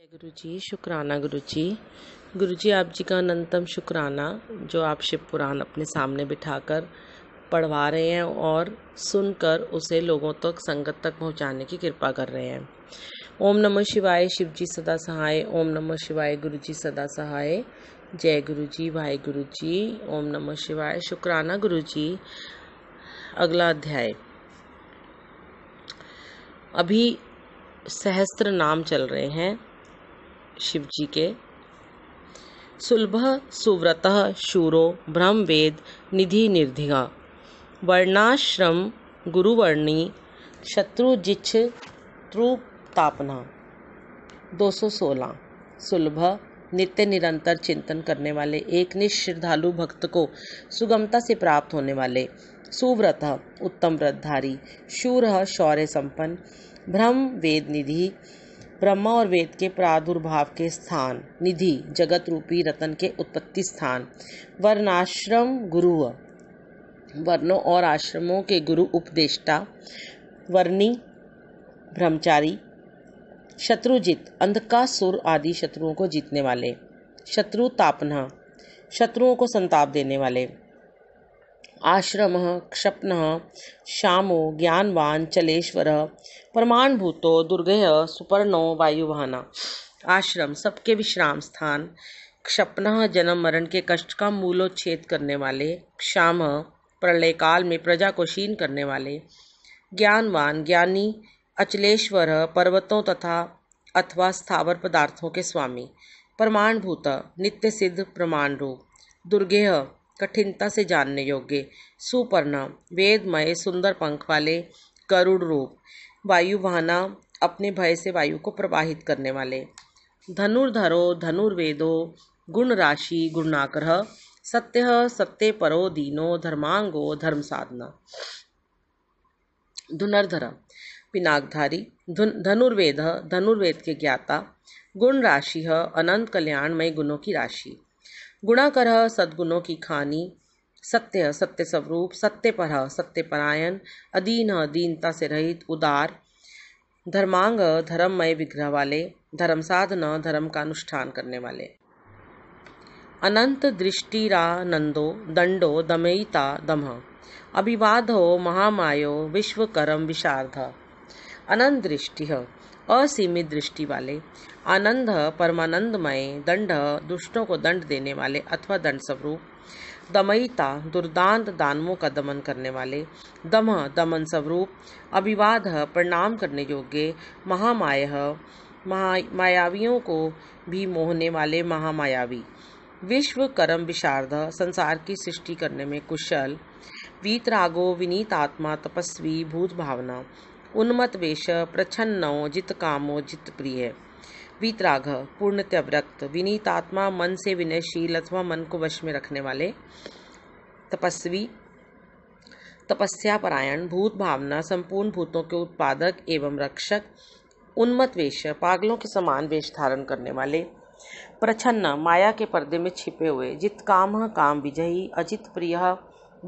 जय गुरु जी शुक्राना गुरु जी गुरु जी आप जी का अनंतम शुक्राना जो आप शिव पुराण अपने सामने बिठाकर पढ़वा रहे हैं और सुनकर उसे लोगों तक तो संगत तक पहुंचाने की कृपा कर रहे हैं ओम नमः शिवाय शिव जी सदा सहाय ओम नमः शिवाय गुरु जी सदा सहाय जय गुरु जी भाई गुरु जी ओम नमः शिवाय शुक्राना गुरु जी अगला अध्याय अभी सहस्त्र नाम चल रहे हैं शिव जी के सुलभ सुव्रत शूरो ब्रह्म वेद निधि निर्धिगा वर्णाश्रम गुरुवर्णी शत्रुजिच्छ त्रुतापना 216 सुलभ नित्य निरंतर चिंतन करने वाले एक निश्रद्धालु भक्त को सुगमता से प्राप्त होने वाले सुव्रत उत्तम व्रतधारी शूर शौर्य संपन्न ब्रह्म वेद निधि ब्रह्मा और वेद के प्रादुर्भाव के स्थान निधि जगत रूपी रतन के उत्पत्ति स्थान वर्णाश्रम गुरु वर्णों और आश्रमों के गुरु उपदेष्टा वर्णी ब्रह्मचारी शत्रुजित सुर आदि शत्रुओं को जीतने वाले शत्रु तापना शत्रुओं को संताप देने वाले आश्रम क्षपन श्यामो चलेश्वर चलेश्वरः प्रमाणभूतो दुर्गेः सुपर्णो वायुवाहना आश्रम सबके विश्राम स्थान क्षपन जन्म मरण के कष्ट का मूलोच्छेद करने वाले क्षाम प्रलय काल में प्रजा को क्षीण करने वाले ज्ञानवान ज्ञानी अचलेश्वर पर्वतों तथा अथवा स्थावर पदार्थों के स्वामी प्रमाणभूत नित्य सिद्ध प्रमाण रूप दुर्गेह कठिनता से जानने योग्य सुपर्णा वेदमय सुंदर पंख वाले करुण रूप वायु वाहना अपने भय से वायु को प्रवाहित करने वाले धनुर्धरो धनुर्वेदो गुण राशि गुणाग्रह सत्य सत्य परो दीनो धर्मांगो धर्म साधना धुनर्धर पिनाकधारी धनुर्वेद धनुर्वेद के ज्ञाता गुण राशि अनंत कल्याणमय गुणों की राशि गुणा करह सद्गुणों की खानी सत्य सत्य स्वरूप सत्य पर सत्य परायण अधीन दीनता से रहित उदार धर्मांग धर्ममय विग्रह वाले धर्म साधन धर्म का अनुष्ठान करने वाले अनंत दृष्टिरानंदो दंडो दमयिता दमह हो महामायो विश्वकर्म विशारद अनंत दृष्टि असीमित दृष्टि वाले आनंद परमानंदमय दंड दुष्टों को दंड देने वाले अथवा दंड स्वरूप दमयिता दुर्दांत दानवों का दमन करने वाले दम दमन स्वरूप अभिवाद प्रणाम करने योग्य महामाय महा मायावियों को भी मोहने वाले महामायावी विश्व कर्म विशारद संसार की सृष्टि करने में कुशल वीतरागो विनीत आत्मा तपस्वी भूत भावना उन्मत वेश प्रछन्नो जित कामो जित प्रिय वीतराग पूर्णत्य व्रक्त विनीत आत्मा मन से विनयशील अथवा मन को वश में रखने वाले तपस्वी तपस्या परायण भूत भावना संपूर्ण भूतों के उत्पादक एवं रक्षक उन्मत वेश पागलों के समान वेश धारण करने वाले प्रछन्न माया के पर्दे में छिपे हुए जित काम काम विजयी अजित प्रिय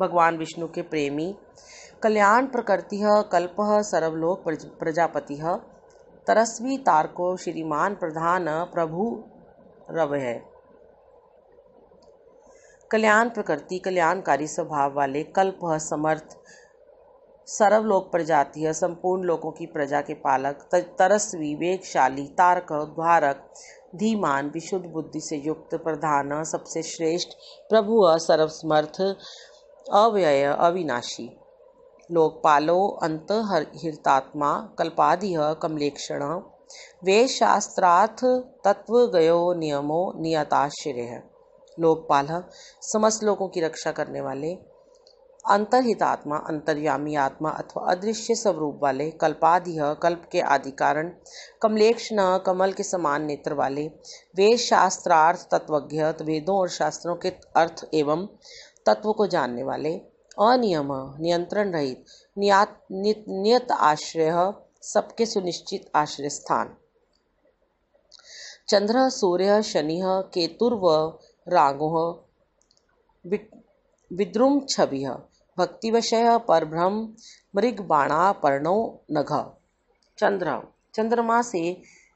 भगवान विष्णु के प्रेमी कल्याण प्रकृति कल्प सर्वलोक प्रजापति तरस्वी तारको श्रीमान प्रधान है कल्याण प्रकृति कल्याणकारी स्वभाव वाले कल्प समर्थ सर्वलोक प्रजाति संपूर्ण लोकों की प्रजा के पालक तरस्वी वेगशाली तारक द्वारक धीमान विशुद्ध बुद्धि से युक्त प्रधान सबसे श्रेष्ठ प्रभु सर्वसमर्थ अव्यय अविनाशी लोकपालो वे शास्त्रार्थ तत्व गयो नियमो है लोकपाल समस्त लोगों की रक्षा करने वाले आत्मा अंतर्यामी आत्मा अथवा अदृश्य स्वरूप वाले कल्पाधि कल्प के आदि कारण कमलेक्षण कमल के समान नेत्र वाले वे शास्त्रार्थ तत्वज्ञ वेदों और शास्त्रों के अर्थ एवं तत्व को जानने वाले अनियम नियंत्रण रहित नियत नियत आश्रय सबके सुनिश्चित आश्रय स्थान चंद्र सूर्य शनि केतुर्व रागो विद्रुम छवि भक्तिवशय परभ्रम मृग बाणापर्णो नघ चंद्र चंद्रमा से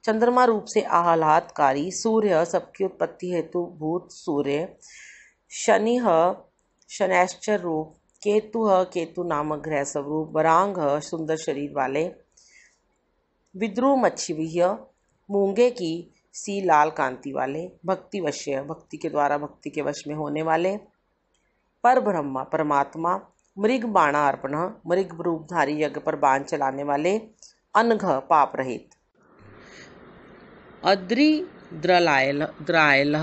चंद्रमा रूप से आह्लादकारी सूर्य सबकी उत्पत्ति हेतु भूत सूर्य शनि शनैश्चर रूप केतु है केतु नामक ग्रह स्वरूप बरांग है सुंदर शरीर वाले विद्रुम मच्छी भी है मूंगे की सी लाल कांति वाले भक्ति वश्य भक्ति के द्वारा भक्ति के वश में होने वाले पर ब्रह्मा परमात्मा मृग बाणा अर्पण मृग रूपधारी यज्ञ पर बाण चलाने वाले अनघ पाप रहित अद्रि द्रलायल द्रायल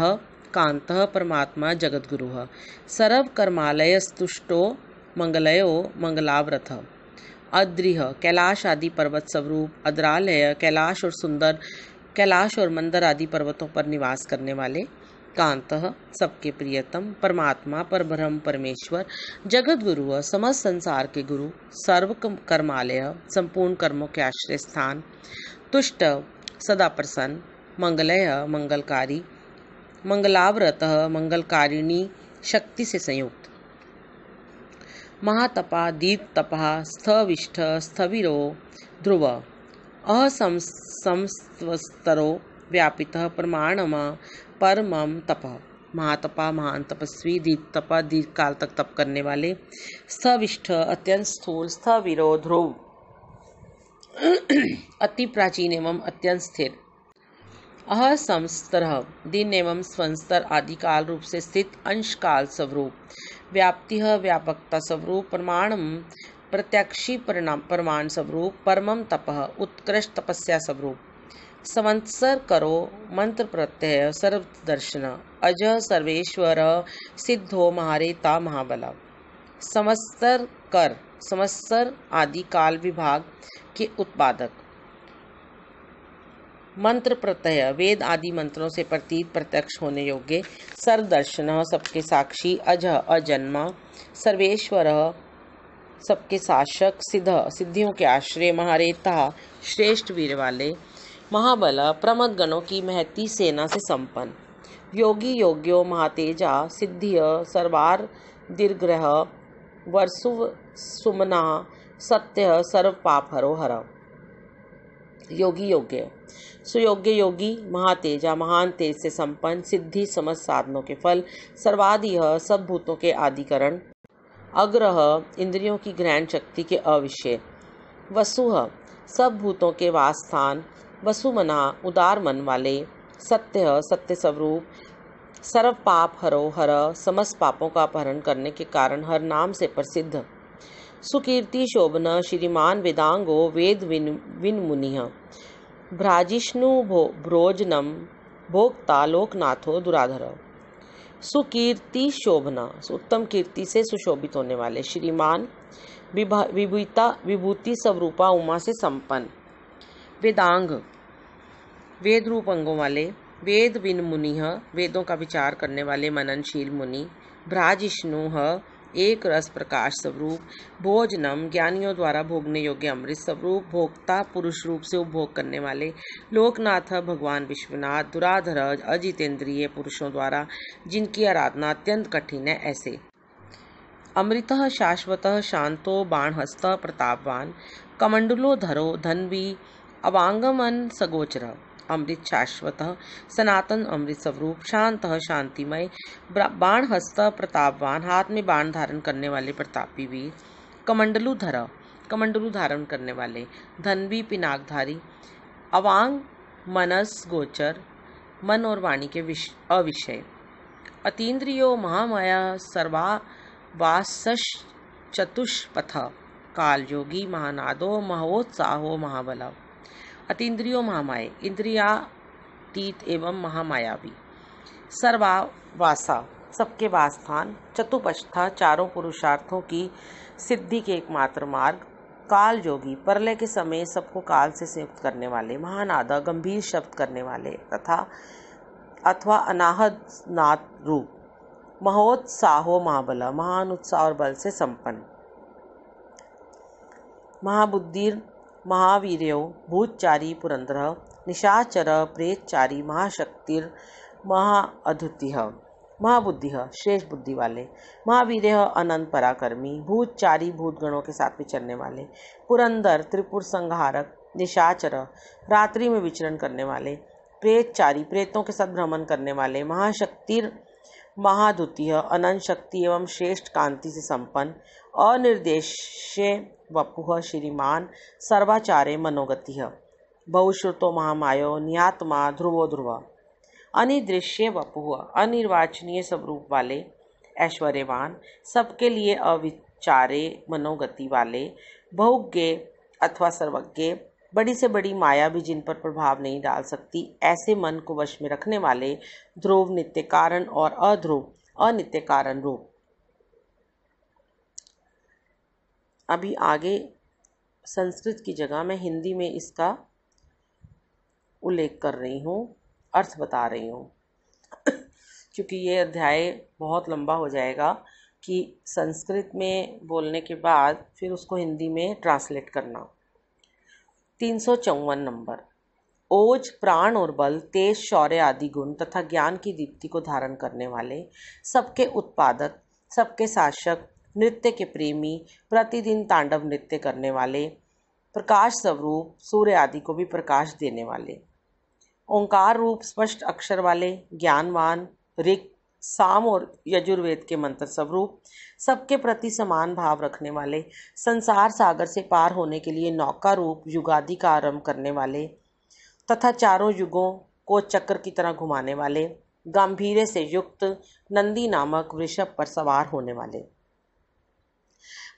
कांत परमात्मा जगद्गुरु सर्वकर्मालयस्तुष्टो मंगलयो मंगलाव्रत अद्रिह कैलाश आदि पर्वत स्वरूप अद्रालय कैलाश और सुंदर कैलाश और मंदर आदि पर्वतों पर निवास करने वाले कांत सबके प्रियतम परमात्मा पर ब्रह्म परमेश्वर जगत गुरु समस्त संसार के गुरु सर्व कर्मालय संपूर्ण कर्मों के आश्रय स्थान तुष्ट सदा प्रसन्न मंगलय मंगलकारी मंगलाव्रत मंगलकारिणी शक्ति से संयुक्त महातपा दीप तपा स्थविष्ठ स्थविरो ध्रुव असमस्तरो व्यापित प्रमाणमा परम तप महातपा महान तपस्वी दीप तपा दीर्घ काल तक तप करने वाले स्थविष्ठ अत्यंत स्थूल स्थविरो ध्रुव अति प्राचीन एवं अत्यंत स्थिर असंस्तर दिन एवं स्वस्तर आदि काल रूप से स्थित अंश काल स्वरूप व्याप्ति व्यापकता स्वरूप प्रमाण प्रत्यक्षी परिणाम प्रमाण स्वरूप परम तप उत्कृष्ट तपस्या स्वरूप संवत्सर करो मंत्र प्रत्यय सर्वदर्शन अज सर्वेश्वर सिद्धो महारेता महाबल समस्तर कर समस्तर आदि काल विभाग के उत्पादक मंत्र प्रत्यय वेद आदि मंत्रों से प्रतीत प्रत्यक्ष होने योग्य सर्वदर्शन सबके साक्षी अज अजन्मा सर्वेश्वर सबके शासक सिद्ध सिद्धियों के आश्रय महारेता श्रेष्ठ वीर वाले महाबल प्रमद गणों की महती सेना से संपन्न योगी योग्यो महातेजा सिद्धिय सर्वार दीर्घ्रह वर्सुव सुमना सत्य सर्व पाप हरो हर योगी योग्य सुयोग्य योगी महातेजा महान तेज से संपन्न सिद्धि समस्त साधनों के फल सर्वाधि सब भूतों के आदिकरण अग्रह इंद्रियों की ग्रहण शक्ति के अविषय वसुह सब भूतों के वासस्थान वसुमना उदार मन वाले सत्य सत्य स्वरूप सर्व पाप हरो हर समस्त पापों का अपहरण करने के कारण हर नाम से प्रसिद्ध सुकीर्ति शोभन श्रीमान वेदांगो वेद विन विन मुनि भो भ्रोजनम भोक्ता लोकनाथो दुराधर सुकीर्ति शोभना उत्तम कीर्ति से सुशोभित होने वाले श्रीमान विभूता विभूति स्वरूपा उमा से संपन्न वेदांग वेद रूप अंगों वाले वेद विन मुनि वेदों का विचार करने वाले मननशील मुनि भ्राजिष्णु एक रस प्रकाश स्वरूप भोजनम ज्ञानियों द्वारा भोगने योग्य अमृत स्वरूप भोक्ता पुरुष रूप से उपभोग करने वाले लोकनाथ भगवान विश्वनाथ दुराधर अजितेंद्रिय पुरुषों द्वारा जिनकी आराधना अत्यंत कठिन है ऐसे अमृत शाश्वत शांतो बाणहस्त प्रतापवान कमंडलोधरो धनवी अवांगमन सगोचर अमृत शाश्वत सनातन अमृत स्वरूप शांत शांतिमय बाण हस्त प्रतापवान हाथ में बाण धारण करने वाले प्रतापी वीर कमंडलू धर कमंडलू धारण करने वाले धनवी पिनाकधारी अवांग मनस गोचर मन और वाणी के विश अविषय अतीन्द्रियो महामाया सर्वा वास चतुष्पथ कालयोगी महानादो महोत्साहो महाबलव अतीन्द्रियो महामाए इंद्रियातीत एवं महामायावी सर्वावासा सबके वास स्थान चतुपस्था चारों पुरुषार्थों की सिद्धि के एकमात्र मार्ग काल योगी परलय के समय सबको काल से संयुक्त करने वाले महान आदा गंभीर शब्द करने वाले तथा अथवा अनाहद नाथ रूप महोत्साहो महाबला महान उत्साह और बल से संपन्न महाबुद्धि महावीर भूतचारी पुरंदर निशाचर प्रेतचारी महाशक्तिर अधुतिः महाबुद्धि श्रेष्ठ बुद्धि वाले महावीर अनंत पराकर्मी भूतचारी भूतगणों के साथ विचरने वाले पुरंदर त्रिपुर संहारक निशाचर रात्रि में विचरण करने वाले प्रेतचारी प्रेतों के साथ भ्रमण करने वाले महाशक्तिर महाद्वितीय अनंत शक्ति एवं श्रेष्ठ कांति से संपन्न अनिर्देश्य वपुह श्रीमान सर्वाचारे मनोगति बहुश्रुतो महामायो नियात्मा ध्रुवो ध्रुव अनिदृश्य वपुह अनिर्वाचनीय स्वरूप वाले ऐश्वर्यवान सबके लिए अविचारे मनोगति वाले बहुज्ञ अथवा सर्वज्ञ बड़ी से बड़ी माया भी जिन पर प्रभाव नहीं डाल सकती ऐसे मन को वश में रखने वाले ध्रुव नित्य कारण और अध्रुव अनित्य कारण रूप अभी आगे संस्कृत की जगह मैं हिंदी में इसका उल्लेख कर रही हूँ अर्थ बता रही हूँ क्योंकि ये अध्याय बहुत लंबा हो जाएगा कि संस्कृत में बोलने के बाद फिर उसको हिंदी में ट्रांसलेट करना तीन सौ चौवन नंबर ओज प्राण और बल तेज शौर्य आदि गुण तथा ज्ञान की दीप्ति को धारण करने वाले सबके उत्पादक सबके शासक नृत्य के प्रेमी प्रतिदिन तांडव नृत्य करने वाले प्रकाश स्वरूप सूर्य आदि को भी प्रकाश देने वाले ओंकार रूप स्पष्ट अक्षर वाले ज्ञानवान ऋक साम और यजुर्वेद के मंत्र स्वरूप सबके प्रति समान भाव रखने वाले संसार सागर से पार होने के लिए नौका रूप युगादि का आरंभ करने वाले तथा चारों युगों को चक्र की तरह घुमाने वाले गंभीर से युक्त नंदी नामक वृषभ पर सवार होने वाले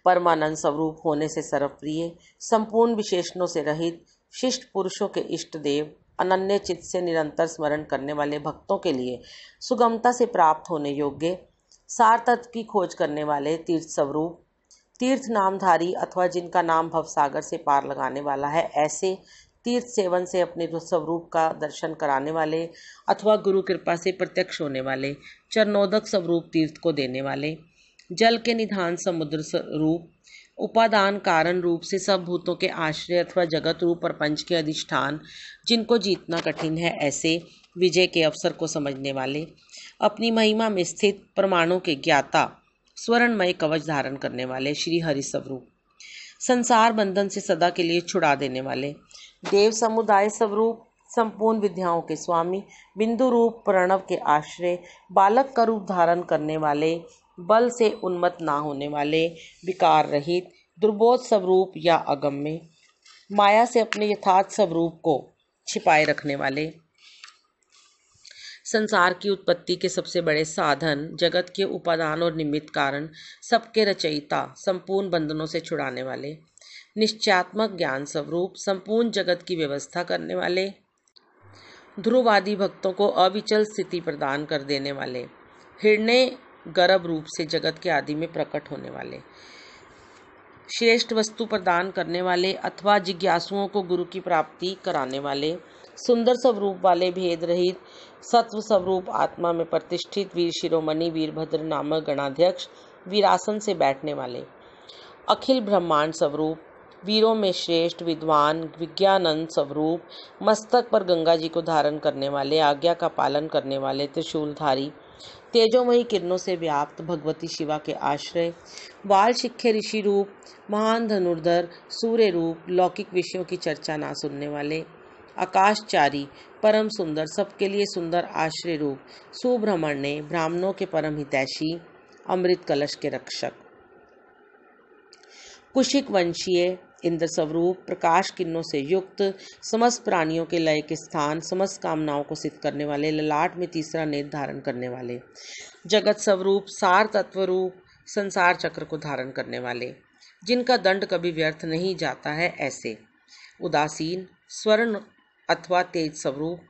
परमानंद स्वरूप होने से सर्वप्रिय संपूर्ण विशेषणों से रहित शिष्ट पुरुषों के इष्ट देव अनन्य चित्त से निरंतर स्मरण करने वाले भक्तों के लिए सुगमता से प्राप्त होने योग्य सार तत्व की खोज करने वाले तीर्थ स्वरूप तीर्थ नामधारी अथवा जिनका नाम भवसागर से पार लगाने वाला है ऐसे तीर्थ सेवन से अपने स्वरूप का दर्शन कराने वाले अथवा गुरु कृपा से प्रत्यक्ष होने वाले चरणोदक स्वरूप तीर्थ को देने वाले जल के निधान समुद्र रूप उपादान कारण रूप से सब भूतों के आश्रय अथवा जगत रूप प्रपंच के अधिष्ठान जिनको जीतना कठिन है ऐसे विजय के अवसर को समझने वाले अपनी महिमा में स्थित प्रमाणों के ज्ञाता स्वर्णमय कवच धारण करने वाले श्री हरि स्वरूप संसार बंधन से सदा के लिए छुड़ा देने वाले देव समुदाय स्वरूप संपूर्ण विद्याओं के स्वामी बिंदु रूप प्रणव के आश्रय बालक का रूप धारण करने वाले बल से उन्मत्त ना होने वाले विकार रहित दुर्बोध स्वरूप या अगम्य माया से अपने यथार्थ स्वरूप को छिपाए रखने वाले संसार की उत्पत्ति के सबसे बड़े साधन जगत के उपादान और निमित्त कारण सबके रचयिता संपूर्ण बंधनों से छुड़ाने वाले निश्चयात्मक ज्ञान स्वरूप संपूर्ण जगत की व्यवस्था करने वाले ध्रुवादि भक्तों को अविचल स्थिति प्रदान कर देने वाले हृदय गर्भ रूप से जगत के आदि में प्रकट होने वाले श्रेष्ठ वस्तु प्रदान करने वाले अथवा जिज्ञासुओं को गुरु की प्राप्ति कराने वाले सुंदर स्वरूप वाले भेद रहित सत्व स्वरूप आत्मा में प्रतिष्ठित वीर शिरोमणि वीरभद्र नामक गणाध्यक्ष वीरासन से बैठने वाले अखिल ब्रह्मांड स्वरूप वीरों में श्रेष्ठ विद्वान विज्ञानंद स्वरूप मस्तक पर गंगा जी को धारण करने वाले आज्ञा का पालन करने वाले त्रिशूलधारी तेजोमयी किरणों से व्याप्त भगवती शिवा के आश्रय बाल शिक्षे ऋषि रूप महान धनुर्धर सूर्य रूप लौकिक विषयों की चर्चा ना सुनने वाले आकाशचारी परम सुंदर सबके लिए सुंदर आश्रय रूप सुब्रह्मण्य ब्राह्मणों के परम हितैषी अमृत कलश के रक्षक कुशिक वंशीय इंद्र स्वरूप प्रकाश किन्नों से युक्त समस्त प्राणियों के लय के स्थान समस्त कामनाओं को सिद्ध करने वाले ललाट में तीसरा नेत्र धारण करने वाले जगत स्वरूप सार तत्व रूप संसार चक्र को धारण करने वाले जिनका दंड कभी व्यर्थ नहीं जाता है ऐसे उदासीन स्वर्ण अथवा तेज स्वरूप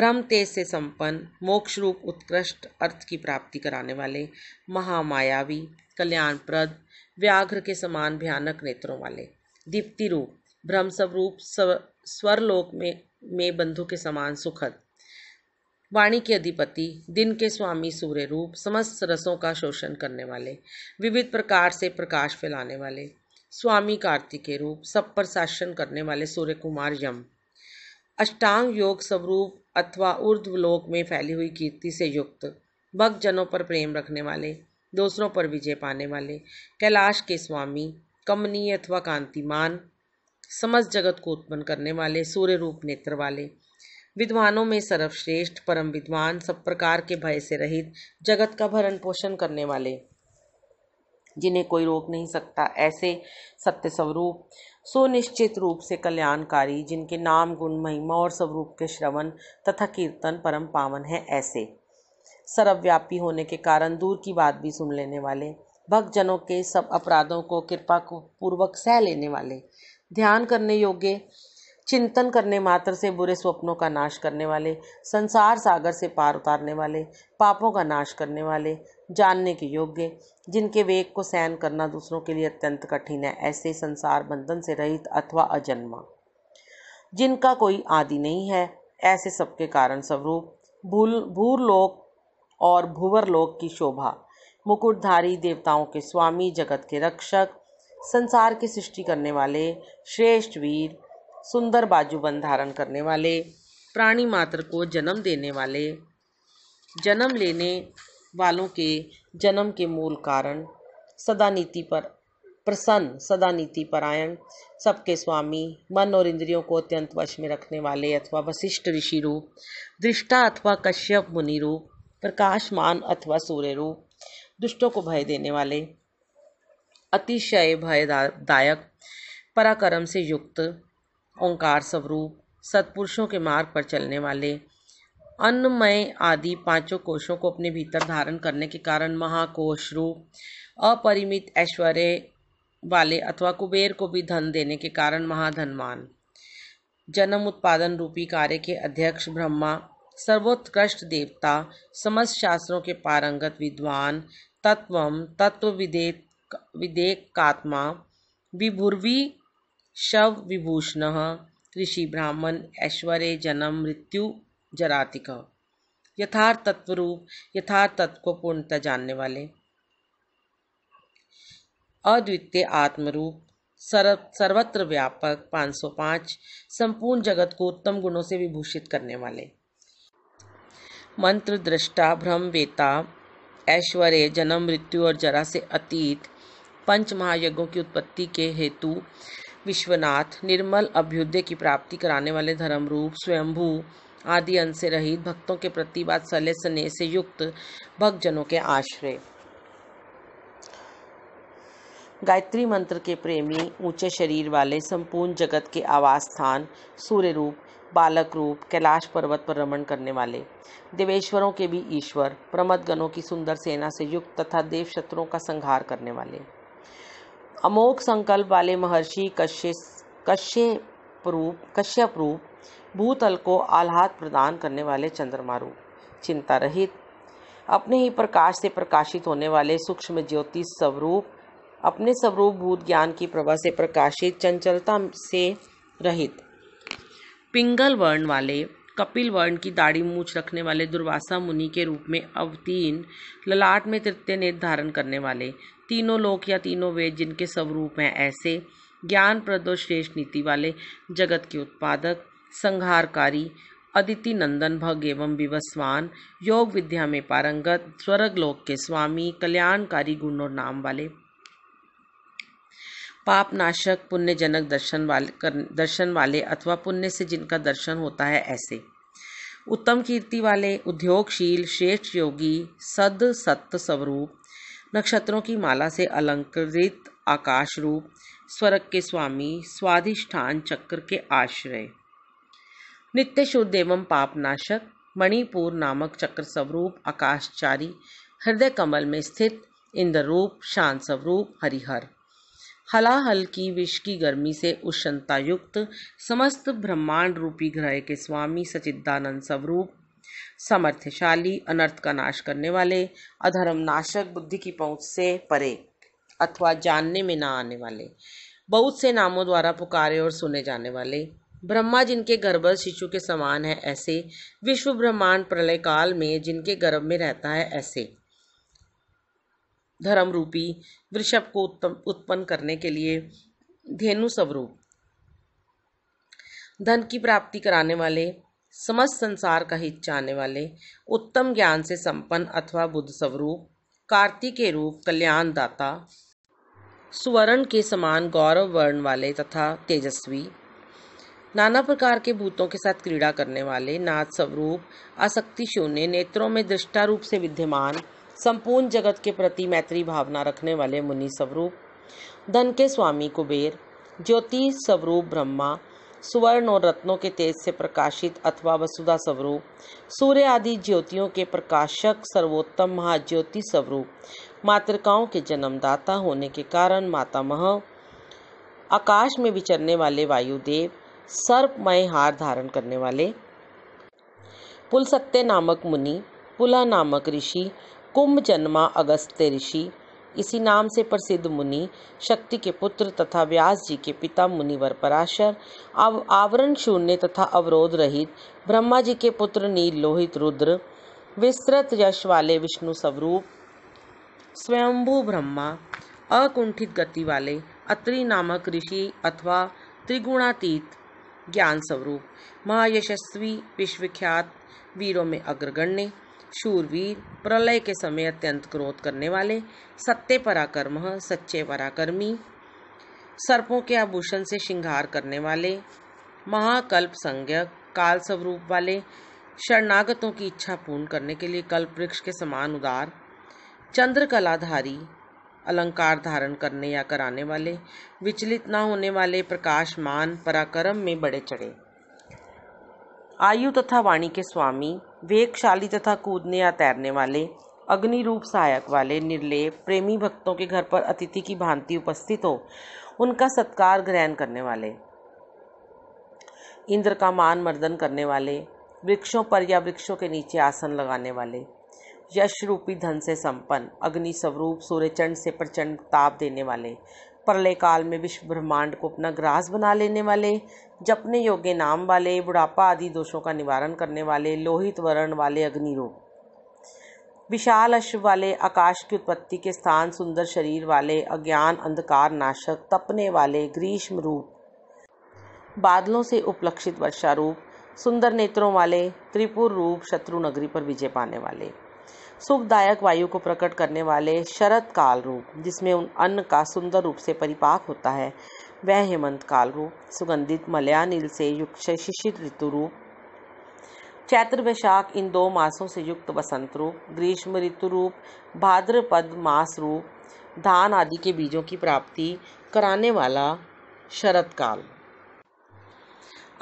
ब्रह्म तेज से संपन्न मोक्ष रूप उत्कृष्ट अर्थ की प्राप्ति कराने वाले महामायावी कल्याणप्रद व्याघ्र के समान भयानक नेत्रों वाले दीप्ति रूप भ्रम स्वरूप स्वरलोक में में बंधु के समान सुखद वाणी के अधिपति दिन के स्वामी सूर्य रूप समस्त रसों का शोषण करने वाले विविध प्रकार से प्रकाश फैलाने वाले स्वामी कार्तिक रूप सब पर शासन करने वाले सूर्य कुमार यम अष्टांग योग स्वरूप अथवा ऊर्ध्वलोक में फैली हुई कीर्ति से युक्त भक्तजनों पर प्रेम रखने वाले दूसरों पर विजय पाने वाले कैलाश के स्वामी कमनीय अथवा कांतिमान समस्त जगत को उत्पन्न करने वाले सूर्य रूप नेत्र वाले विद्वानों में सर्वश्रेष्ठ परम विद्वान सब प्रकार के भय से रहित जगत का भरण पोषण करने वाले जिन्हें कोई रोक नहीं सकता ऐसे सत्य स्वरूप सुनिश्चित रूप से कल्याणकारी जिनके नाम गुण महिमा और स्वरूप के श्रवण तथा कीर्तन परम पावन है ऐसे सर्वव्यापी होने के कारण दूर की बात भी सुन लेने वाले भक्तजनों के सब अपराधों को कृपा को पूर्वक सह लेने वाले ध्यान करने योग्य चिंतन करने मात्र से बुरे स्वप्नों का नाश करने वाले संसार सागर से पार उतारने वाले पापों का नाश करने वाले जानने के योग्य जिनके वेग को सहन करना दूसरों के लिए अत्यंत कठिन है ऐसे संसार बंधन से रहित अथवा अजन्मा जिनका कोई आदि नहीं है ऐसे सबके कारण स्वरूप भूल भूलोक और भुवरलोक की शोभा मुकुटधारी देवताओं के स्वामी जगत के रक्षक संसार की सृष्टि करने वाले श्रेष्ठ वीर सुंदर बाजूबंद धारण करने वाले प्राणी मात्र को जन्म देने वाले जन्म लेने वालों के जन्म के मूल कारण सदा नीति पर प्रसन्न सदा नीति परायण सबके स्वामी मन और इंद्रियों को अत्यंत वश में रखने वाले अथवा वशिष्ठ ऋषि रूप दृष्टा अथवा कश्यप मुनि रूप प्रकाशमान अथवा सूर्य रूप दुष्टों को भय देने वाले अतिशय भयदायक पराक्रम से युक्त ओंकार स्वरूप सत्पुरुषों के मार्ग पर चलने वाले अन्नमय आदि पांचों कोशों को अपने भीतर धारण करने के कारण महाकोश रूप अपरिमित ऐश्वर्य वाले अथवा कुबेर को भी धन देने के कारण महाधनवान जन्म उत्पादन रूपी कार्य के अध्यक्ष ब्रह्मा सर्वोत्कृष्ट देवता समस्त शास्त्रों के पारंगत विद्वान तत्व तत्व विदेक विदेकात्मा विभुर्वी शव विभूषण ऋषि ब्राह्मण ऐश्वर्य जन्म मृत्यु जरातिक यथार्थ तत्व रूप यथार्थ तत्व को पूर्णतः जानने वाले अद्वितीय आत्मरूप सर्वत्र व्यापक 505 संपूर्ण जगत को उत्तम गुणों से विभूषित करने वाले मंत्र दृष्टा भ्रम वेता ऐश्वर्य जन्म मृत्यु और जरा से अतीत पंच महायज्ञों की उत्पत्ति के हेतु विश्वनाथ निर्मल अभ्युदय की प्राप्ति कराने वाले धर्मरूप स्वयंभू आदि अंश से रहित भक्तों के प्रति वात्सल्य स्नेह से युक्त भक्तजनों के आश्रय गायत्री मंत्र के प्रेमी ऊंचे शरीर वाले संपूर्ण जगत के आवास स्थान सूर्य रूप बालक रूप कैलाश पर्वत पर रमण करने वाले देवेश्वरों के भी ईश्वर गणों की सुंदर सेना से युक्त तथा देव शत्रुओं का संहार करने वाले अमोघ संकल्प वाले महर्षि कश्य कश्यप रूप कश्यप रूप भूतल को आह्लाद प्रदान करने वाले चंद्रमा रूप चिंता रहित अपने ही प्रकाश से प्रकाशित होने वाले सूक्ष्म ज्योति स्वरूप अपने स्वरूप भूत ज्ञान की प्रभा से प्रकाशित चंचलता से रहित पिंगल वर्ण वाले कपिल वर्ण की दाढ़ी मूछ रखने वाले दुर्वासा मुनि के रूप में अवतीन ललाट में तृतीय नेत्र धारण करने वाले तीनों लोक या तीनों वेद जिनके स्वरूप हैं ऐसे ज्ञान श्रेष्ठ नीति वाले जगत के उत्पादक संहारकारी अदिति नंदन भग एवं विवस्वान योग विद्या में पारंगत स्वर्गलोक के स्वामी कल्याणकारी गुण और नाम वाले पापनाशक पुण्यजनक दर्शन वाले कर, दर्शन वाले अथवा पुण्य से जिनका दर्शन होता है ऐसे उत्तम कीर्ति वाले उद्योगशील श्रेष्ठ योगी सद सत्य स्वरूप नक्षत्रों की माला से अलंकृत आकाश रूप स्वर्ग के स्वामी स्वाधिष्ठान चक्र के आश्रय नित्य शुद्ध एवं पापनाशक मणिपुर नामक चक्र स्वरूप आकाशचारी हृदय कमल में स्थित इंद्र रूप शांत स्वरूप हरिहर हला हल्की विष की गर्मी से उष्णता युक्त समस्त ब्रह्मांड रूपी ग्रह के स्वामी सचिदानंद स्वरूप सामर्थ्यशाली अनर्थ का नाश करने वाले अधर्म नाशक बुद्धि की पहुंच से परे अथवा जानने में ना आने वाले बहुत से नामों द्वारा पुकारे और सुने जाने वाले ब्रह्मा जिनके गर्भ शिशु के समान है ऐसे विश्व ब्रह्मांड प्रलय काल में जिनके गर्भ में रहता है ऐसे धर्म रूपी वृषभ को उत्पन्न करने के लिए धेनु स्वरूप धन की प्राप्ति कराने वाले समस्त संसार का हित चाहने वाले उत्तम ज्ञान से संपन्न अथवा बुद्ध स्वरूप कार्तिक के रूप कल्याणदाता सुवर्ण के समान गौरव वर्ण वाले तथा तेजस्वी नाना प्रकार के भूतों के साथ क्रीड़ा करने वाले नाथ स्वरूप आसक्ति शून्य नेत्रों में दृष्टारूप से विद्यमान संपूर्ण जगत के प्रति मैत्री भावना रखने वाले मुनि स्वरूप धन के स्वामी कुबेर ज्योति स्वरूप ब्रह्मा सुवर्ण और रत्नों के तेज से प्रकाशित अथवा वसुधा स्वरूप सूर्य आदि ज्योतियों के प्रकाशक सर्वोत्तम महाज्योति स्वरूप मातृकाओं के जन्मदाता होने के कारण माता मह आकाश में विचरने वाले वायुदेव सर्पमय हार धारण करने वाले पुलसत्य नामक मुनि पुला नामक ऋषि कुंभ जन्मा अगस्त्य ऋषि इसी नाम से प्रसिद्ध मुनि शक्ति के पुत्र तथा व्यास जी के पिता मुनिवर पराशर अब आवरण शून्य तथा अवरोध रहित ब्रह्मा जी के पुत्र नील लोहित रुद्र विस्तृत यश वाले विष्णु स्वरूप स्वयंभू ब्रह्मा अकुंठित गति वाले अत्रि नामक ऋषि अथवा त्रिगुणातीत ज्ञान स्वरूप महायशस्वी विश्वख्यात वीरों में अग्रगण्य शूरवीर प्रलय के समय अत्यंत क्रोध करने वाले सत्य पराक्रम सच्चे पराक्रमी सर्पों के आभूषण से श्रृंगार करने वाले महाकल्प संज्ञक काल स्वरूप वाले शरणागतों की इच्छा पूर्ण करने के लिए कल्प वृक्ष के समान उदार चंद्रकलाधारी अलंकार धारण करने या कराने वाले विचलित न होने वाले प्रकाशमान पराक्रम में बड़े चढ़े आयु तथा वाणी के स्वामी वेगशाली तथा कूदने या तैरने वाले अग्नि रूप सहायक वाले निर्लेप प्रेमी भक्तों के घर पर अतिथि की भांति उपस्थित हो उनका सत्कार ग्रहण करने वाले इंद्र का मान मर्दन करने वाले वृक्षों पर या वृक्षों के नीचे आसन लगाने वाले यश रूपी धन से संपन्न अग्नि स्वरूप सूर्यचंड से प्रचंड ताप देने वाले प्रलय काल में विश्व ब्रह्मांड को अपना ग्रास बना लेने वाले जपने योग्य नाम वाले बुढ़ापा आदि दोषों का निवारण करने वाले लोहित वर्ण वाले अग्नि रोग विशाल अश्व वाले आकाश की उत्पत्ति के स्थान सुंदर शरीर वाले अज्ञान अंधकार नाशक तपने वाले ग्रीष्म रूप बादलों से उपलक्षित वर्षा रूप सुंदर नेत्रों वाले त्रिपुर रूप शत्रु नगरी पर विजय पाने वाले शुभदायक वायु को प्रकट करने वाले शरत काल रूप जिसमें उन अन्न का सुंदर रूप से परिपाक होता है वह हेमंत काल रूप सुगंधित मलया नील से युक्त शिशिर ऋतु रूप चैत्र वैशाख इन दो मासों से युक्त बसंत रूप ग्रीष्म ऋतु रूप भाद्रपद मास रूप धान आदि के बीजों की प्राप्ति कराने वाला शरत काल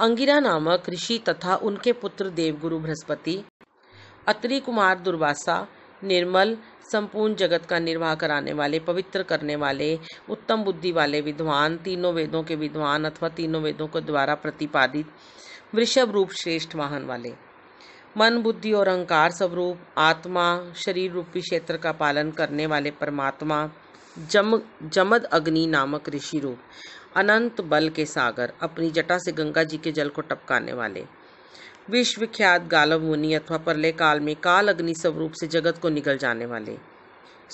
अंगिरा नामक ऋषि तथा उनके पुत्र देवगुरु बृहस्पति अत्रि कुमार दुर्वासा निर्मल संपूर्ण जगत का निर्वाह कराने वाले पवित्र करने वाले उत्तम बुद्धि वाले विद्वान तीनों वेदों के विद्वान अथवा तीनों वेदों के द्वारा प्रतिपादित वृषभ रूप श्रेष्ठ वाहन वाले मन बुद्धि और अहंकार स्वरूप आत्मा शरीर रूपी क्षेत्र का पालन करने वाले परमात्मा जम जमद अग्नि नामक ऋषि रूप अनंत बल के सागर अपनी जटा से गंगा जी के जल को टपकाने वाले विश्वख्यात गालव मुनि अथवा परले काल में काल अग्नि स्वरूप से जगत को निकल जाने वाले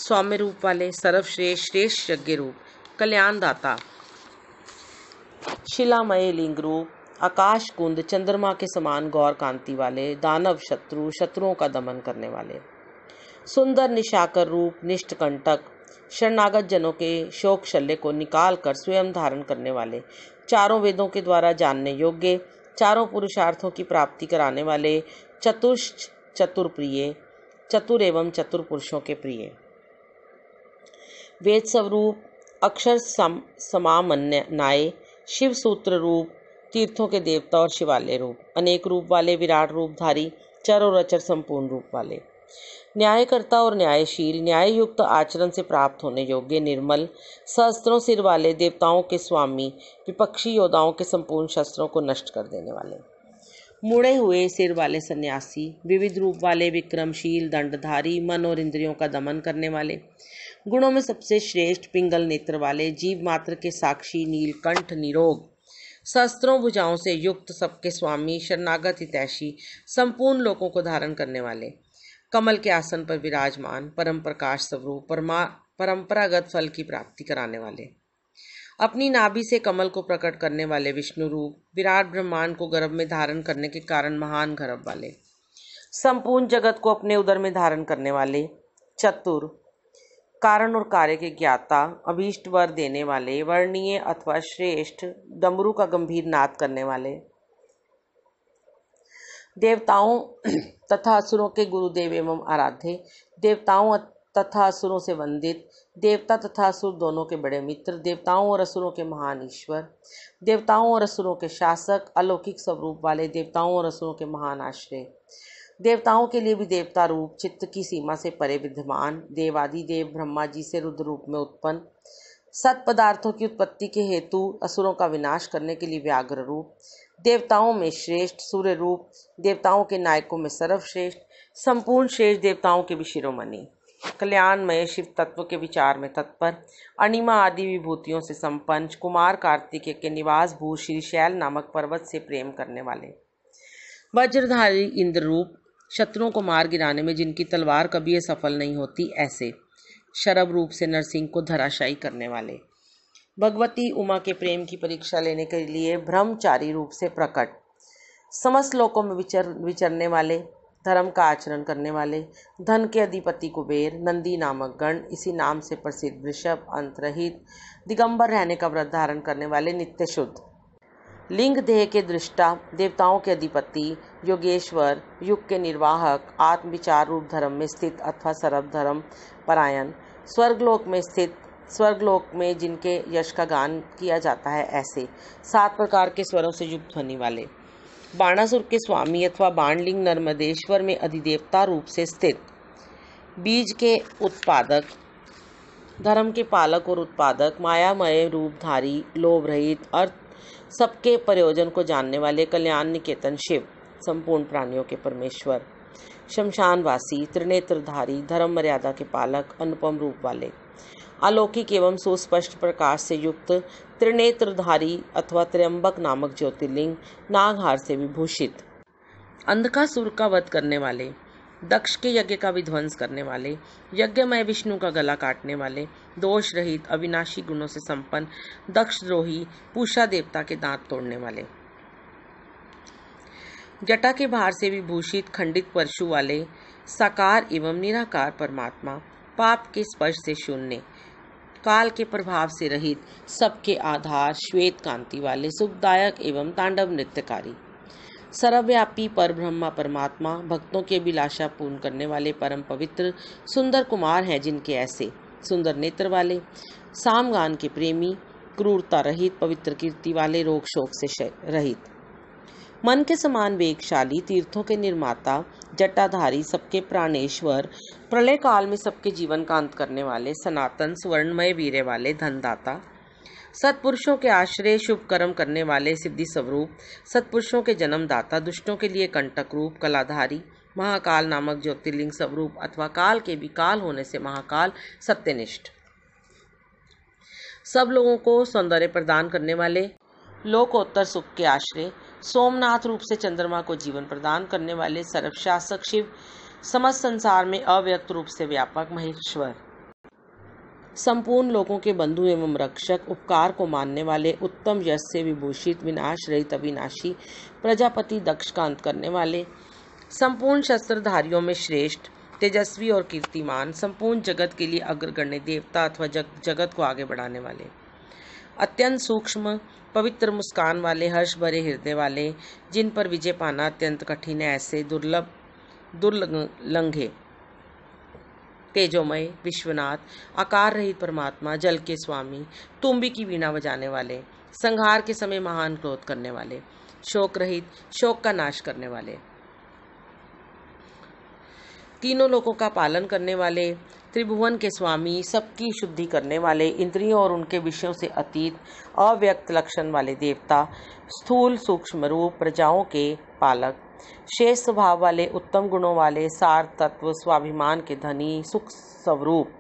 सौम्य रूप वाले सर्वश्रेष्ठ श्रेष्ठ यज्ञ रूप कल्याणदाता शिलामय लिंग रूप आकाश कुंद चंद्रमा के समान गौर कांति वाले दानव शत्रु शत्रुओं का दमन करने वाले सुंदर निशाकर रूप निष्ठ कंटक शरणागत जनों के शोक शल्य को निकाल कर स्वयं धारण करने वाले चारों वेदों के द्वारा जानने योग्य चारों पुरुषार्थों की प्राप्ति कराने वाले चतुष्ट प्रिय चतुर एवं चतुर पुरुषों के प्रिय वेद स्वरूप अक्षर सम नाये शिव सूत्र रूप तीर्थों के देवता और शिवालय रूप अनेक रूप वाले विराट रूपधारी चर और अचर संपूर्ण रूप वाले न्यायकर्ता और न्यायशील न्याययुक्त आचरण से प्राप्त होने योग्य निर्मल शस्त्रों सिर वाले देवताओं के स्वामी विपक्षी योद्धाओं के संपूर्ण शस्त्रों को नष्ट कर देने वाले मुड़े हुए सिर वाले सन्यासी विविध रूप वाले विक्रमशील दंडधारी मन और इंद्रियों का दमन करने वाले गुणों में सबसे श्रेष्ठ पिंगल नेत्र वाले जीव मात्र के साक्षी नीलकंठ निरोग शस्त्रों भुजाओं से युक्त सबके स्वामी शरणागत हितैषी संपूर्ण लोगों को धारण करने वाले कमल के आसन पर विराजमान परम प्रकाश स्वरूप परमा परंपरागत फल की प्राप्ति कराने वाले अपनी नाभि से कमल को प्रकट करने वाले विष्णु रूप विराट ब्रह्मांड को गर्भ में धारण करने के कारण महान गर्भ वाले संपूर्ण जगत को अपने उदर में धारण करने वाले चतुर कारण और कार्य के ज्ञाता अभीष्ट वर देने वाले वर्णीय अथवा श्रेष्ठ डमरू का गंभीर नाद करने वाले देवताओं तथा असुरों के गुरुदेव एवं आराध्य देवताओं तथा असुरों से वंदित देवता तथा असुर दोनों के बड़े मित्र देवताओं और असुरों के महान ईश्वर देवताओं और असुरों के शासक अलौकिक स्वरूप वाले देवताओं और असुरों के महान आश्रय देवताओं के लिए भी देवता रूप चित्त की सीमा से परे विद्यमान देवादि देव ब्रह्मा जी से रुद्र रूप में उत्पन्न सत पदार्थों की उत्पत्ति के हेतु असुरों का विनाश करने के लिए व्याघ्र रूप देवताओं में श्रेष्ठ सूर्य रूप देवताओं के नायकों में सर्वश्रेष्ठ संपूर्ण शेष देवताओं के भी शिरोमणि कल्याणमय शिव तत्व के विचार में तत्पर अणिमा आदि विभूतियों से संपन्न कुमार कार्तिकेय के निवास भू श्री शैल नामक पर्वत से प्रेम करने वाले वज्रधारी इंद्ररूप शत्रुओं को मार गिराने में जिनकी तलवार कभी असफल नहीं होती ऐसे शरब रूप से नरसिंह को धराशायी करने वाले भगवती उमा के प्रेम की परीक्षा लेने के लिए ब्रह्मचारी रूप से प्रकट समस्त लोकों में विचर विचरने वाले धर्म का आचरण करने वाले धन के अधिपति कुबेर नंदी नामक गण इसी नाम से प्रसिद्ध वृषभ अंतरहित दिगंबर रहने का व्रत धारण करने वाले नित्य शुद्ध लिंग देह के दृष्टा देवताओं के अधिपति योगेश्वर युग के निर्वाहक आत्मविचार रूप धर्म में स्थित अथवा सर्वधर्म परायण स्वर्गलोक में स्थित स्वर्गलोक में जिनके यश का गान किया जाता है ऐसे सात प्रकार के स्वरों से युक्त ध्वनि वाले बाणासुर के स्वामी अथवा बाणलिंग नर्मदेश्वर में अधिदेवता रूप से स्थित बीज के उत्पादक धर्म के पालक और उत्पादक मायामय रूपधारी लोभ रहित अर्थ सबके प्रयोजन को जानने वाले कल्याण निकेतन शिव संपूर्ण प्राणियों के परमेश्वर शमशानवासी त्रिनेत्रधारी धर्म मर्यादा के पालक अनुपम रूप वाले अलौकिक एवं सुस्पष्ट प्रकाश से युक्त त्रिनेत्रधारी अथवा त्र्यंबक नामक ज्योतिर्लिंग नागहार से विभूषित अंधकासुर का वध करने वाले दक्ष के यज्ञ का विध्वंस करने वाले यज्ञमय विष्णु का गला काटने वाले दोष रहित अविनाशी गुणों से संपन्न दक्षद्रोही पूषा देवता के दांत तोड़ने वाले जटा के बाहर से विभूषित खंडित परशु वाले साकार एवं निराकार परमात्मा पाप के स्पर्श से शून्य काल के प्रभाव से रहित सबके आधार श्वेत कांति वाले सुखदायक एवं तांडव नृत्यकारी सर्वव्यापी पर ब्रह्मा परमात्मा भक्तों की अभिलाषा पूर्ण करने वाले परम पवित्र सुंदर कुमार हैं जिनके ऐसे सुंदर नेत्र वाले सामगान के प्रेमी क्रूरता रहित पवित्र कीर्ति वाले रोग शोक से रहित मन के समान वेगशाली तीर्थों के निर्माता जटाधारी सबके प्राणेश्वर प्रलय काल में सबके जीवन का अंत करने वाले सनातन स्वर्णमय वीरे वाले धनदाता सत्पुरुषों के आश्रय शुभ कर्म करने वाले सिद्धि स्वरूप सत्पुरुषों के जन्मदाता दुष्टों के लिए कंटक रूप कलाधारी महाकाल नामक ज्योतिर्लिंग स्वरूप अथवा काल के भी काल होने से महाकाल सत्यनिष्ठ सब लोगों को सौंदर्य प्रदान करने वाले लोकोत्तर सुख के आश्रय सोमनाथ रूप से चंद्रमा को जीवन प्रदान करने वाले सर्वशासक शिव समस्त संसार में अव्यक्त रूप से व्यापक महेश्वर संपूर्ण लोगों के बंधु एवं रक्षक उपकार को मानने वाले उत्तम यश से विभूषित विनाश रहित अविनाशी प्रजापति दक्ष का अंत करने वाले संपूर्ण शस्त्रधारियों में श्रेष्ठ तेजस्वी और कीर्तिमान संपूर्ण जगत के लिए अग्रगण्य देवता अथवा जग, जगत को आगे बढ़ाने वाले अत्यंत सूक्ष्म पवित्र मुस्कान वाले हर्ष भरे हृदय वाले जिन पर विजय पाना अत्यंत कठिन है ऐसे दुर्लभ दुर्लंघे तेजोमय विश्वनाथ आकार रहित परमात्मा जल के स्वामी तुम्बी की वीणा बजाने वाले संहार के समय महान क्रोध करने वाले शोक रहित शोक का नाश करने वाले तीनों लोगों का पालन करने वाले त्रिभुवन के स्वामी सबकी शुद्धि करने वाले इंद्रियों और उनके विषयों से अतीत अव्यक्त लक्षण वाले देवता स्थूल सूक्ष्म रूप प्रजाओं के पालक शेष स्वभाव वाले उत्तम गुणों वाले सार तत्व स्वाभिमान के धनी सुख स्वरूप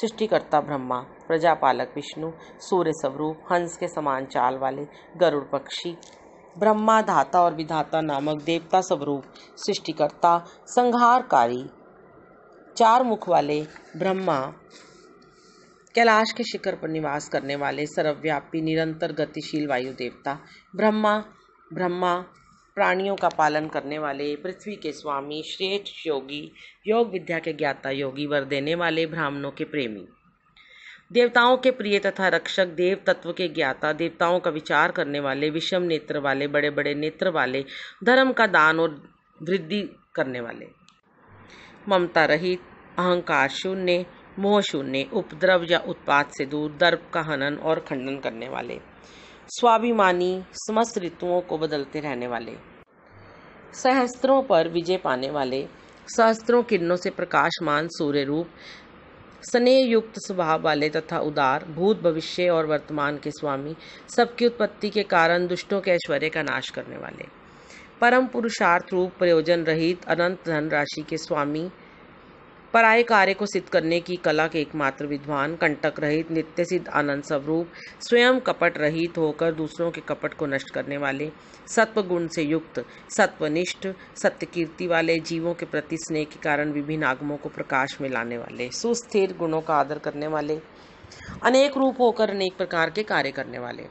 सृष्टिकर्ता ब्रह्मा प्रजापालक विष्णु सूर्य स्वरूप हंस के समान चाल वाले गरुड़ पक्षी ब्रह्मा धाता और विधाता नामक देवता स्वरूप सृष्टिकर्ता संहारकारी चार मुख वाले ब्रह्मा कैलाश के शिखर पर निवास करने वाले सर्वव्यापी निरंतर गतिशील वायु देवता ब्रह्मा ब्रह्मा प्राणियों का पालन करने वाले पृथ्वी के स्वामी श्रेष्ठ योगी योग विद्या के ज्ञाता योगी वर देने वाले ब्राह्मणों के प्रेमी देवताओं के प्रिय तथा रक्षक देव तत्व के ज्ञाता देवताओं का विचार करने वाले विषम नेत्र वाले बड़े बड़े नेत्र वाले धर्म का दान और वृद्धि करने वाले ममता रहित अहंकार शून्य मोह शून्य उपद्रव या उत्पाद से दूर दर्प का हनन और खंडन करने वाले स्वाभिमानी समस्त ऋतुओं को बदलते रहने वाले सहस्त्रों पर विजय पाने वाले सहस्त्रों किरणों से प्रकाशमान सूर्य रूप स्नेह युक्त स्वभाव वाले तथा उदार भूत भविष्य और वर्तमान के स्वामी सबकी उत्पत्ति के कारण दुष्टों के ऐश्वर्य का नाश करने वाले परम पुरुषार्थ रूप प्रयोजन रहित अनंत धन राशि के स्वामी पराय कार्य को सिद्ध करने की कला के एकमात्र विद्वान कंटक रहित नित्य सिद्ध आनंद स्वरूप स्वयं कपट रहित होकर दूसरों के कपट को नष्ट करने वाले सत्व गुण से युक्त सत्वनिष्ठ सत्य कीर्ति वाले जीवों के प्रति स्नेह के कारण विभिन्न आगमों को प्रकाश में लाने वाले सुस्थिर गुणों का आदर करने वाले अनेक रूप होकर अनेक प्रकार के कार्य करने वाले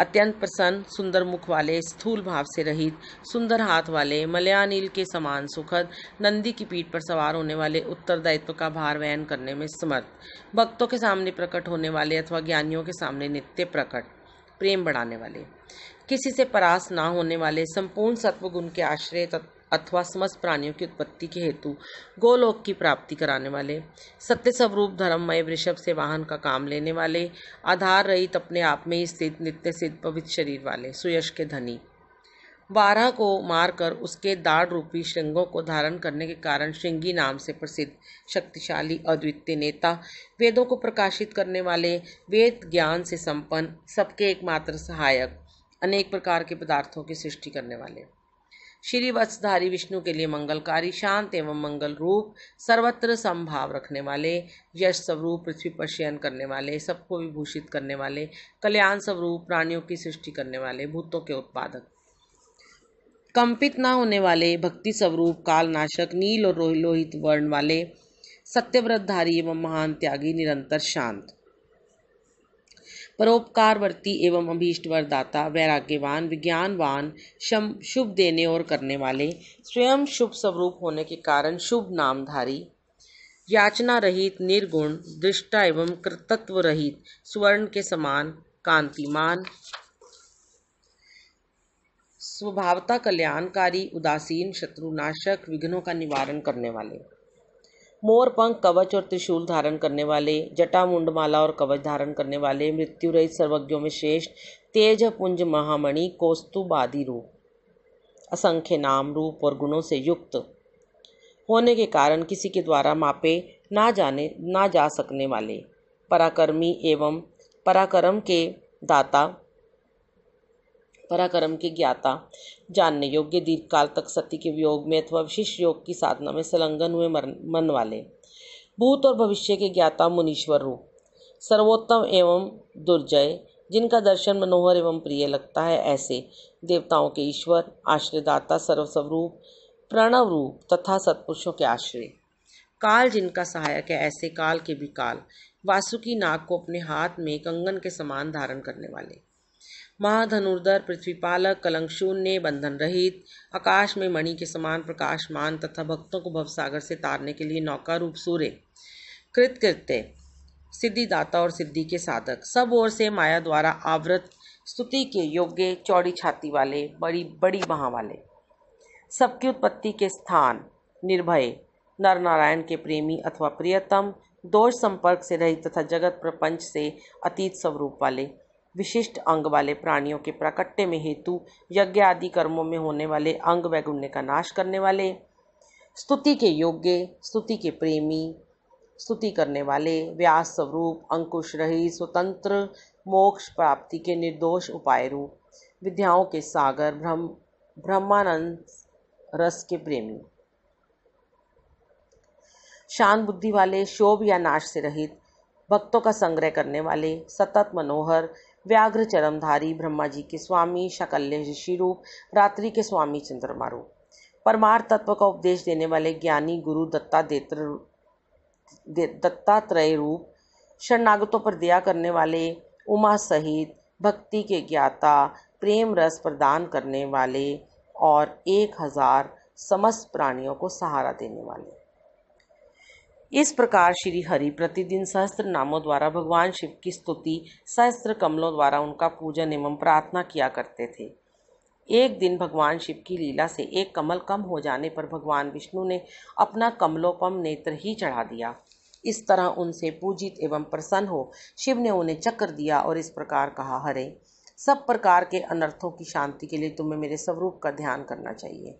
अत्यंत प्रसन्न सुंदर मुख वाले स्थूल भाव से रहित सुंदर हाथ वाले मलयानील के समान सुखद नंदी की पीठ पर सवार होने वाले उत्तरदायित्व का भार वहन करने में समर्थ भक्तों के सामने प्रकट होने वाले अथवा ज्ञानियों के सामने नित्य प्रकट प्रेम बढ़ाने वाले किसी से परास ना होने वाले संपूर्ण सत्वगुण के आश्रय तत्व अथवा समस्त प्राणियों की उत्पत्ति के हेतु गोलोक की प्राप्ति कराने वाले सत्य स्वरूप धर्ममय वृषभ से वाहन का काम लेने वाले आधार रहित अपने आप में स्थित नित्य सिद्ध पवित्र शरीर वाले सुयश के धनी बारह को मारकर उसके दाढ़ रूपी श्रृंगों को धारण करने के कारण श्रृंगी नाम से प्रसिद्ध शक्तिशाली अद्वितीय नेता वेदों को प्रकाशित करने वाले वेद ज्ञान से संपन्न सबके एकमात्र सहायक अनेक प्रकार के पदार्थों की सृष्टि करने वाले श्री वत्सधारी विष्णु के लिए मंगलकारी शांत एवं मंगल रूप सर्वत्र संभाव रखने वाले यश स्वरूप पृथ्वी पर शयन करने वाले सबको विभूषित करने वाले कल्याण स्वरूप प्राणियों की सृष्टि करने वाले भूतों के उत्पादक कंपित ना होने वाले भक्ति स्वरूप कालनाशक नील और लोहित वर्ण वाले सत्यव्रतधारी एवं महान त्यागी निरंतर शांत परोपकारवर्ती एवं अभीष्ट वरदाता वैराग्यवान विज्ञानवान शम शुभ देने और करने वाले स्वयं शुभ स्वरूप होने के कारण शुभ नामधारी याचना रहित निर्गुण दृष्टा एवं कृतत्व रहित स्वर्ण के समान कांतिमान स्वभावता कल्याणकारी उदासीन शत्रुनाशक विघ्नों का निवारण करने वाले मोर पंख कवच और त्रिशूल धारण करने वाले जटा माला और कवच धारण करने वाले मृत्यु रहित सर्वज्ञों में श्रेष्ठ तेज पुंज महामणि कौस्तुबादि रूप असंख्य नाम रूप और गुणों से युक्त होने के कारण किसी के द्वारा मापे ना जाने ना जा सकने वाले पराकर्मी एवं पराक्रम के दाता पराक्रम के ज्ञाता जानने योग्य दीर्घ काल तक सत्य के वियोग में अथवा विशिष्ट योग की साधना में संलग्न हुए मन वाले भूत और भविष्य के ज्ञाता मुनीश्वर रूप सर्वोत्तम एवं दुर्जय जिनका दर्शन मनोहर एवं प्रिय लगता है ऐसे देवताओं के ईश्वर आश्रयदाता सर्वस्वरूप प्रणव रूप तथा सत्पुरुषों के आश्रय काल जिनका सहायक है ऐसे काल के भी काल वासुकी नाग नाक को अपने हाथ में कंगन के समान धारण करने वाले महाधनुर्धर पृथ्वीपालक कलंक शून्य बंधन रहित आकाश में मणि के समान प्रकाशमान तथा भक्तों को भवसागर से तारने के लिए नौका रूप सूर्य कृत कृत्य सिद्धिदाता और सिद्धि के साधक सब ओर से माया द्वारा आवृत स्तुति के योग्य चौड़ी छाती वाले बड़ी बड़ी बाह वाले सबकी उत्पत्ति के स्थान निर्भय नर नारायण के प्रेमी अथवा प्रियतम दोष संपर्क से रहित तथा जगत प्रपंच से अतीत स्वरूप वाले विशिष्ट अंग वाले प्राणियों के प्राकट्य में हेतु यज्ञ आदि कर्मों में होने वाले अंग व गुण्य का नाश करने वाले स्तुति के योग्य स्तुति के प्रेमी स्तुति करने वाले व्यास स्वरूप अंकुश रही स्वतंत्र मोक्ष प्राप्ति के निर्दोष उपाय रूप विद्याओं के सागर ब्रह्म ब्रह्मानंद रस के प्रेमी शांत बुद्धि वाले शोभ या नाश से रहित भक्तों का संग्रह करने वाले सतत मनोहर व्याघ्र चरमधारी ब्रह्मा जी के स्वामी शकल्य ऋषि रूप रात्रि के स्वामी चंद्रमा रूप परमार तत्व का उपदेश देने वाले ज्ञानी गुरु दत्ता देत्र दे, दत्तात्रेय रूप शरणागतों पर दया करने वाले उमा सहित भक्ति के ज्ञाता प्रेम रस प्रदान करने वाले और एक हजार समस्त प्राणियों को सहारा देने वाले इस प्रकार श्री हरि प्रतिदिन सहस्त्र नामों द्वारा भगवान शिव की स्तुति सहस्त्र कमलों द्वारा उनका पूजन एवं प्रार्थना किया करते थे एक दिन भगवान शिव की लीला से एक कमल कम हो जाने पर भगवान विष्णु ने अपना कमलोपम नेत्र ही चढ़ा दिया इस तरह उनसे पूजित एवं प्रसन्न हो शिव ने उन्हें चक्र दिया और इस प्रकार कहा हरे सब प्रकार के अनर्थों की शांति के लिए तुम्हें मेरे स्वरूप का ध्यान करना चाहिए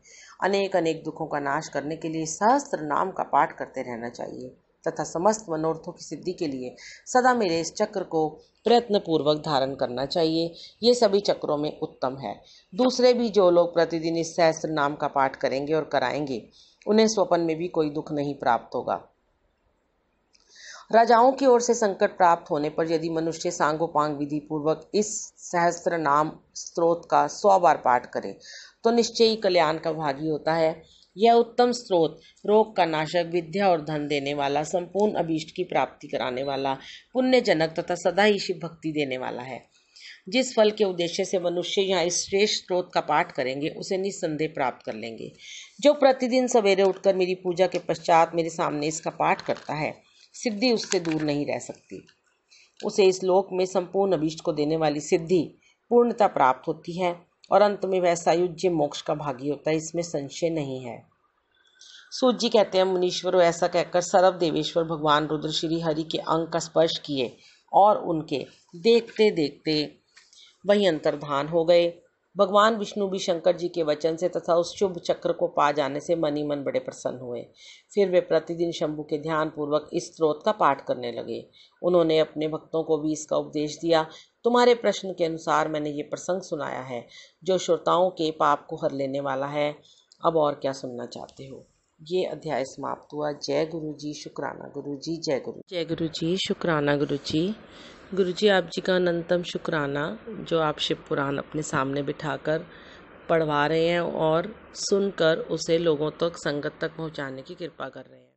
अनेक अनेक दुखों का नाश करने के लिए सहस्त्र नाम का पाठ करते रहना चाहिए तथा समस्त मनोरथों की सिद्धि के लिए सदा मेरे इस चक्र को प्रयत्नपूर्वक धारण करना चाहिए ये सभी चक्रों में उत्तम है दूसरे भी जो लोग प्रतिदिन इस सहस्त्र नाम का पाठ करेंगे और कराएंगे उन्हें स्वपन में भी कोई दुख नहीं प्राप्त होगा राजाओं की ओर से संकट प्राप्त होने पर यदि मनुष्य सांगोपांग विधि पूर्वक इस सहस्त्र नाम स्त्रोत का सौ बार पाठ करे तो निश्चय ही कल्याण का भागी होता है यह उत्तम स्रोत रोग का नाशक विद्या और धन देने वाला संपूर्ण अभीष्ट की प्राप्ति कराने वाला पुण्यजनक तथा सदा ही शिव भक्ति देने वाला है जिस फल के उद्देश्य से मनुष्य यहाँ इस श्रेष्ठ स्रोत का पाठ करेंगे उसे निस्संदेह प्राप्त कर लेंगे जो प्रतिदिन सवेरे उठकर मेरी पूजा के पश्चात मेरे सामने इसका पाठ करता है सिद्धि उससे दूर नहीं रह सकती उसे इस लोक में संपूर्ण अभिष्ट को देने वाली सिद्धि पूर्णता प्राप्त होती है और अंत में वह सायुज्य मोक्ष का भागी होता है इसमें संशय नहीं है सूत जी कहते हैं मुनीश्वर ऐसा कहकर सर्व देवेश्वर भगवान रुद्र श्री हरि के अंग का स्पर्श किए और उनके देखते देखते वही अंतर्धान हो गए भगवान विष्णु भी शंकर जी के वचन से तथा उस शुभ चक्र को पा जाने से मनी मन बड़े प्रसन्न हुए फिर वे प्रतिदिन शंभु के ध्यान पूर्वक इस स्रोत का पाठ करने लगे उन्होंने अपने भक्तों को भी इसका उपदेश दिया तुम्हारे प्रश्न के अनुसार मैंने ये प्रसंग सुनाया है जो श्रोताओं के पाप को हर लेने वाला है अब और क्या सुनना चाहते हो ये अध्याय समाप्त हुआ जय गुरु जी शुक्राना गुरु जी जय गुरु जय गुरु जी शुक्राना गुरु जी गुरु जी आप जी का अनंतम शुक्राना जो आप शिव पुराण अपने सामने बिठाकर पढ़वा रहे हैं और सुनकर उसे लोगों तक संगत तक पहुंचाने की कृपा कर रहे हैं